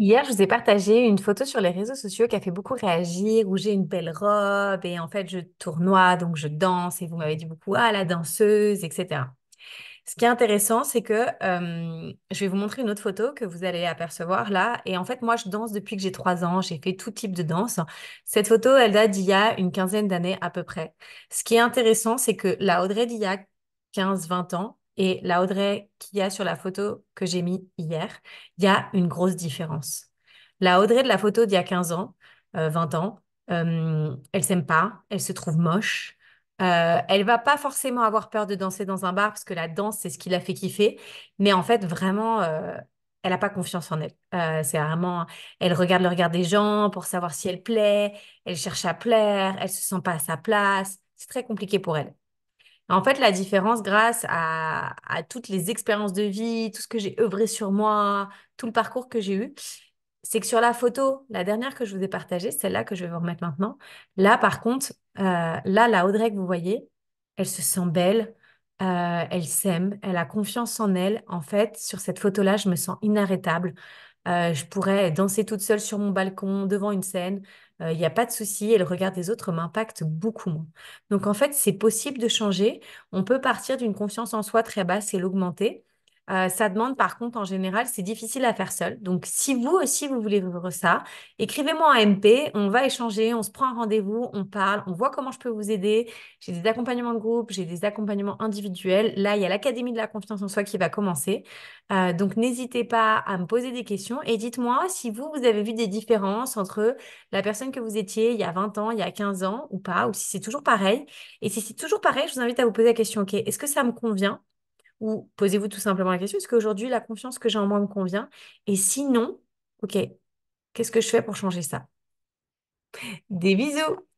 Hier, je vous ai partagé une photo sur les réseaux sociaux qui a fait beaucoup réagir, où j'ai une belle robe et en fait je tournoie, donc je danse et vous m'avez dit beaucoup, ah la danseuse, etc. Ce qui est intéressant, c'est que je vais vous montrer une autre photo que vous allez apercevoir là. Et en fait, moi, je danse depuis que j'ai trois ans. J'ai fait tout type de danse. Cette photo, elle date d'il y a une quinzaine d'années à peu près. Ce qui est intéressant, c'est que la Audrey d'il y a 15-20 ans, et la Audrey qu'il y a sur la photo que j'ai mise hier, il y a une grosse différence. La Audrey de la photo d'il y a 15 ans, 20 euh, ans, euh, elle s'aime pas, elle se trouve moche, euh, elle va pas forcément avoir peur de danser dans un bar parce que la danse, c'est ce qui l'a fait kiffer. Mais en fait, vraiment, euh, elle n'a pas confiance en elle. c'est vraiment, elle regarde le regard des gens pour savoir si elle plaît, elle cherche à plaire, elle se sent pas à sa place. C'est très compliqué pour elle. En fait, la différence, grâce à, toutes les expériences de vie, tout ce que j'ai œuvré sur moi, tout le parcours que j'ai eu, c'est que sur la photo, la dernière que je vous ai partagée, celle-là que je vais vous remettre maintenant, là, par contre, euh, là, la Audrey que vous voyez, elle se sent belle, euh, elle s'aime, elle a confiance en elle. En fait, sur cette photo-là, je me sens inarrêtable. Euh, je pourrais danser toute seule sur mon balcon devant une scène. Il euh, n'y a pas de souci et le regard des autres m'impacte beaucoup moins. Donc en fait, c'est possible de changer. On peut partir d'une confiance en soi très basse et l'augmenter. Euh, ça demande par contre en général, c'est difficile à faire seul. Donc si vous aussi vous voulez vivre ça, écrivez-moi à MP, on va échanger, on se prend un rendez-vous, on parle, on voit comment je peux vous aider. J'ai des accompagnements de groupe, j'ai des accompagnements individuels. Là, il y a l'Académie de la confiance en soi qui va commencer. Euh, donc n'hésitez pas à me poser des questions et dites-moi si vous, vous avez vu des différences entre la personne que vous étiez il y a 20 ans, il y a 15 ans ou pas, ou si c'est toujours pareil. Et si c'est toujours pareil, je vous invite à vous poser la question, ok, est-ce que ça me convient ou posez-vous tout simplement la question, est-ce qu'aujourd'hui la confiance que j'ai en moi me convient Et sinon, ok, qu'est-ce que je fais pour changer ça Des bisous